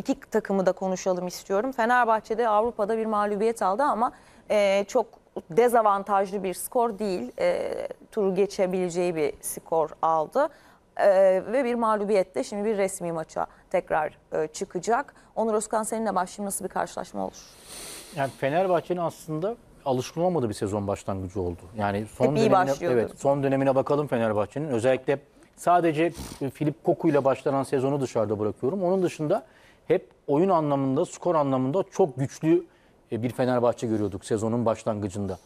iki takımı da konuşalım istiyorum. Fenerbahçe'de Avrupa'da bir mağlubiyet aldı ama e, çok dezavantajlı bir skor değil. E, turu geçebileceği bir skor aldı. Ee, ve bir mağlubiyette şimdi bir resmi maça tekrar e, çıkacak. Onur Özkan seninle başlayayım nasıl bir karşılaşma olur? Yani Fenerbahçe'nin aslında alışkın olmadı bir sezon başlangıcı oldu. Yani son Hep dönemine, evet, son dönemine bakalım Fenerbahçe'nin. Özellikle sadece e, Filip Koku ile başlanan sezonu dışarıda bırakıyorum. Onun dışında hep oyun anlamında, skor anlamında çok güçlü e, bir Fenerbahçe görüyorduk sezonun başlangıcında.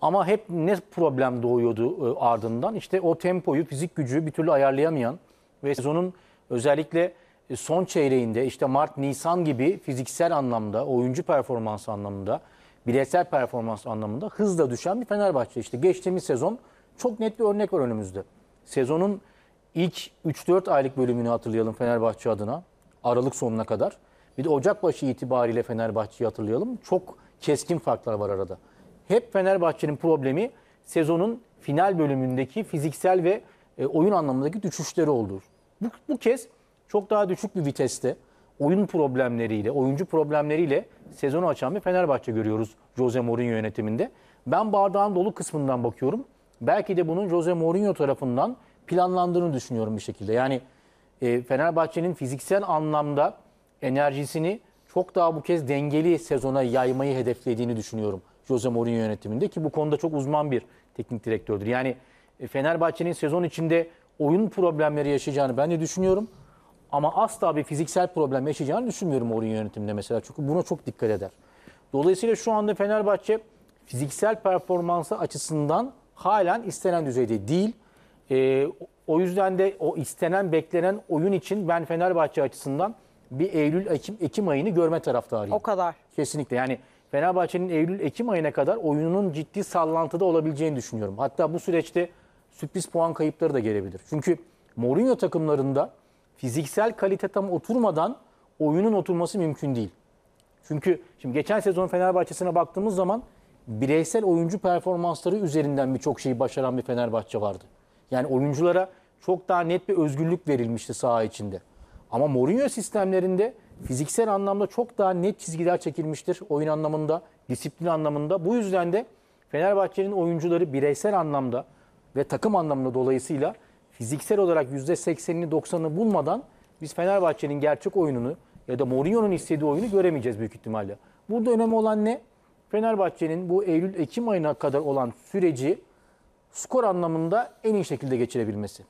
Ama hep ne problem doğuyordu e, ardından? İşte o tempoyu, fizik gücü bir türlü ayarlayamayan ve sezonun özellikle e, son çeyreğinde işte Mart, Nisan gibi fiziksel anlamda, oyuncu performansı anlamında, bireysel performans anlamında hızla düşen bir Fenerbahçe. İşte geçtiğimiz sezon çok net bir örnek var önümüzde. Sezonun ilk 3-4 aylık bölümünü hatırlayalım Fenerbahçe adına. Aralık sonuna kadar. Bir de Ocak başı itibariyle Fenerbahçe'yi hatırlayalım. Çok keskin farklar var arada. Hep Fenerbahçe'nin problemi sezonun final bölümündeki fiziksel ve e, oyun anlamındaki düşüşleri oldu. Bu, bu kez çok daha düşük bir viteste oyun problemleriyle, oyuncu problemleriyle sezonu açan bir Fenerbahçe görüyoruz Jose Mourinho yönetiminde. Ben bardağın dolu kısmından bakıyorum. Belki de bunun Jose Mourinho tarafından planlandığını düşünüyorum bir şekilde. Yani e, Fenerbahçe'nin fiziksel anlamda enerjisini çok daha bu kez dengeli sezona yaymayı hedeflediğini düşünüyorum. Jose Mourinho yönetiminde ki bu konuda çok uzman bir teknik direktördür. Yani e, Fenerbahçe'nin sezon içinde oyun problemleri yaşayacağını ben de düşünüyorum. Ama asla bir fiziksel problem yaşayacağını düşünmüyorum Mourinho yönetiminde mesela. Çünkü buna çok dikkat eder. Dolayısıyla şu anda Fenerbahçe fiziksel performansı açısından halen istenen düzeyde değil. E, o yüzden de o istenen, beklenen oyun için ben Fenerbahçe açısından bir Eylül Ekim Ekim ayını görme taraftarıyım. O kadar. Kesinlikle. Yani Fenerbahçe'nin Eylül Ekim ayına kadar oyununun ciddi sallantıda olabileceğini düşünüyorum. Hatta bu süreçte sürpriz puan kayıpları da gelebilir. Çünkü Mourinho takımlarında fiziksel kalite tam oturmadan oyunun oturması mümkün değil. Çünkü şimdi geçen sezon Fenerbahçe'sine baktığımız zaman bireysel oyuncu performansları üzerinden birçok şeyi başaran bir Fenerbahçe vardı. Yani oyunculara çok daha net bir özgürlük verilmişti saha içinde. Ama Mourinho sistemlerinde fiziksel anlamda çok daha net çizgiler çekilmiştir oyun anlamında, disiplin anlamında. Bu yüzden de Fenerbahçe'nin oyuncuları bireysel anlamda ve takım anlamında dolayısıyla fiziksel olarak %80'ini 90'ını bulmadan biz Fenerbahçe'nin gerçek oyununu ya da Mourinho'nun istediği oyunu göremeyeceğiz büyük ihtimalle. Burada önemli olan ne? Fenerbahçe'nin bu Eylül-Ekim ayına kadar olan süreci skor anlamında en iyi şekilde geçirebilmesi.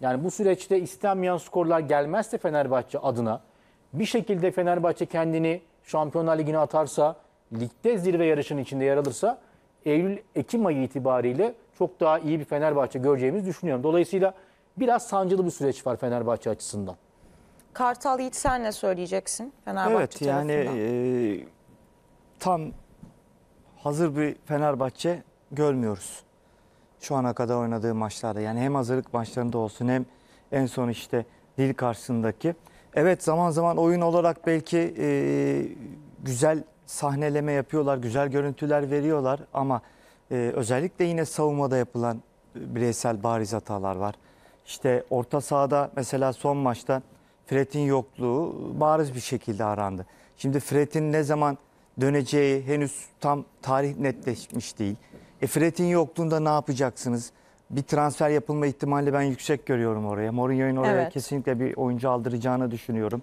Yani bu süreçte istenmeyen skorlar gelmezse Fenerbahçe adına bir şekilde Fenerbahçe kendini Şampiyonlar Ligi'ne atarsa, ligde zirve yarışının içinde yer alırsa Eylül-Ekim ayı itibariyle çok daha iyi bir Fenerbahçe göreceğimizi düşünüyorum. Dolayısıyla biraz sancılı bir süreç var Fenerbahçe açısından. Kartal Yiğit sen ne söyleyeceksin Fenerbahçe evet, tarafından? Evet yani e, tam hazır bir Fenerbahçe görmüyoruz şu ana kadar oynadığı maçlarda. Yani hem hazırlık maçlarında olsun hem en son işte Lille karşısındaki. Evet zaman zaman oyun olarak belki e, güzel sahneleme yapıyorlar, güzel görüntüler veriyorlar ama e, özellikle yine savunmada yapılan e, bireysel bariz hatalar var. İşte orta sahada mesela son maçta Fretin yokluğu bariz bir şekilde arandı. Şimdi Fretin ne zaman döneceği henüz tam tarih netleşmiş değil. E, Fred'in yokluğunda ne yapacaksınız? Bir transfer yapılma ihtimali ben yüksek görüyorum oraya. Mourinho'nun oraya Evet. kesinlikle bir oyuncu aldıracağını düşünüyorum.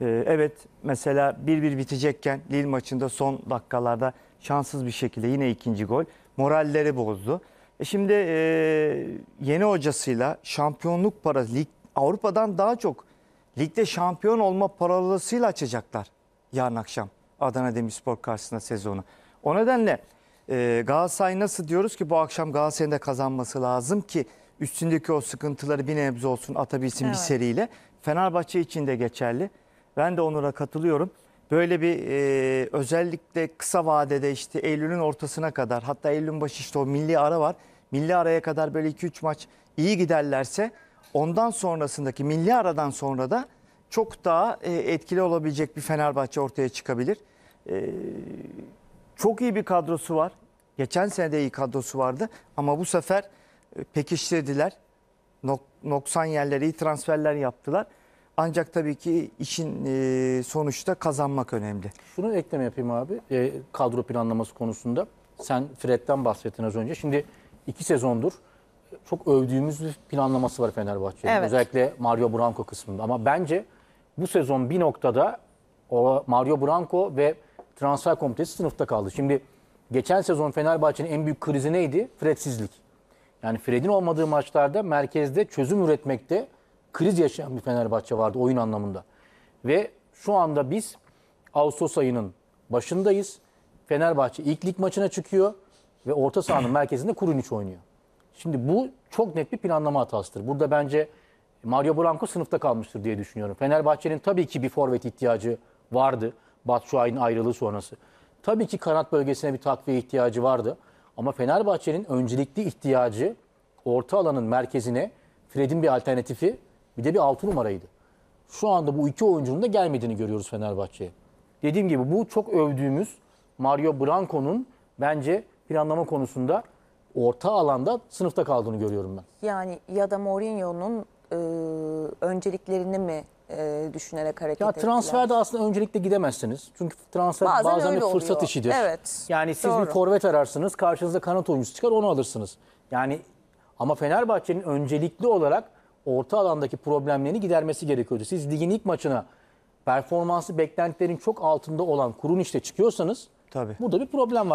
E, evet mesela 1-1 bitecekken Lille maçında son dakikalarda şanssız bir şekilde yine ikinci gol moralleri bozdu. E, şimdi e, yeni hocasıyla şampiyonluk parası lig Avrupa'dan daha çok ligde şampiyon olma paralısıyla açacaklar yarın akşam Adana Demirspor karşısında sezonu. O nedenle e, Galatasaray nasıl diyoruz ki bu akşam Galatasaray'ın da kazanması lazım ki üstündeki o sıkıntıları bir nebze olsun atabilsin bir seriyle. Fenerbahçe için de geçerli. Ben de Onur'a katılıyorum. Böyle bir e, özellikle kısa vadede işte Eylül'ün ortasına kadar hatta Eylül'ün başı işte o milli ara var. Milli araya kadar böyle 2-3 maç iyi giderlerse ondan sonrasındaki milli aradan sonra da çok daha e, etkili olabilecek bir Fenerbahçe ortaya çıkabilir. E, çok iyi bir kadrosu var. Geçen sene de iyi kadrosu vardı ama bu sefer e, pekiştirdiler. Nok noksan yerlere iyi transferler yaptılar. Ancak tabii ki işin e, sonuçta kazanmak önemli. Şunu ekleme yapayım abi e, kadro planlaması konusunda. Sen Fred'den bahsettin az önce. Şimdi iki sezondur çok övdüğümüz bir planlaması var Fenerbahçe'nin. Evet. Özellikle Mario Branco kısmında. Ama bence bu sezon bir noktada o Mario Branco ve transfer komitesi sınıfta kaldı. Şimdi geçen sezon Fenerbahçe'nin en büyük krizi neydi? Fredsizlik. Yani Fred'in olmadığı maçlarda merkezde çözüm üretmekte kriz yaşayan bir Fenerbahçe vardı oyun anlamında. Ve şu anda biz Ağustos ayının başındayız. Fenerbahçe ilk lig maçına çıkıyor ve orta sahanın merkezinde Kurunic oynuyor. Şimdi bu çok net bir planlama hatasıdır. Burada bence Mario Blanco sınıfta kalmıştır diye düşünüyorum. Fenerbahçe'nin tabii ki bir forvet ihtiyacı vardı. Batshuayi'nin ayrılığı sonrası. Tabii ki kanat bölgesine bir takviye ihtiyacı vardı. Ama Fenerbahçe'nin öncelikli ihtiyacı orta alanın merkezine Fred'in bir alternatifi bir de bir 6 numaraydı. Şu anda bu iki oyuncunun da gelmediğini görüyoruz Fenerbahçe'ye. Dediğim gibi bu çok övdüğümüz Mario Branco'nun bence planlama konusunda orta alanda sınıfta kaldığını görüyorum ben. Yani ya da Mourinho'nun e, önceliklerini mi e, düşünerek hareket ya, ettiler. Transferde aslında öncelikle gidemezsiniz. Çünkü transfer bazen, bazen bir fırsat oluyor. işidir. Evet. Yani siz doğru. bir forvet ararsınız, karşınızda kanat oyuncusu çıkar onu alırsınız. Yani ama Fenerbahçe'nin öncelikli olarak orta alandaki problemlerini gidermesi gerekiyordu. Siz ligin ilk maçına performansı beklentilerin çok altında olan kurun işte çıkıyorsanız Tabii. burada bir problem var.